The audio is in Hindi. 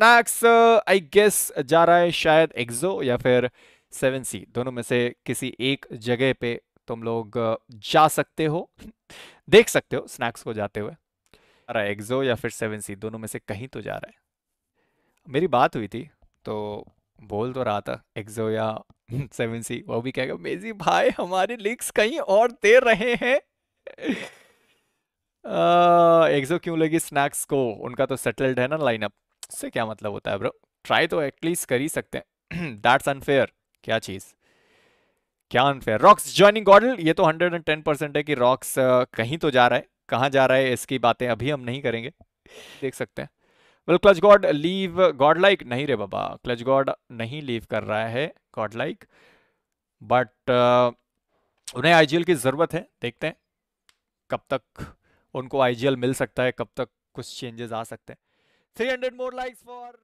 स्नैक्स आई गेस जा रहा है शायद एक्जो या फिर सेवन सी दोनों में से किसी एक जगह पे तुम लोग uh, जा सकते हो देख सकते हो स्नैक्स को जाते हुए अरे एक्जो या फिर सेवन सी दोनों में से कहीं तो जा रहा है मेरी बात हुई थी तो बोल तो रहा था एक्जो या सेवन सी वो भी कहेगा मेजी भाई हमारे लिंक्स कहीं और दे रहे हैं एक्जो क्यों लगी स्नैक्स को उनका तो सेटल्ड है ना लाइनअप इससे क्या मतलब होता है ब्रो ट्राई तो एटलीस्ट कर ही सकते हैं दैट्स अनफेयर क्या चीज़ क्या अनफेयर रॉक्स ज्वाइनिंग गॉडल ये तो हंड्रेड एंड टेन परसेंट है कि रॉक्स कहीं तो जा रहा है कहाँ जा रहा है इसकी बातें अभी हम नहीं करेंगे देख सकते हैं well clutch god leave god like नहीं रे बाबा क्लच गॉड नहीं लीव कर रहा है गॉड लाइक बट उन्हें आईजीएल की ज़रूरत है देखते हैं कब तक उनको आईजीएल मिल सकता है कब तक कुछ चेंजेस आ सकते हैं 300 more likes for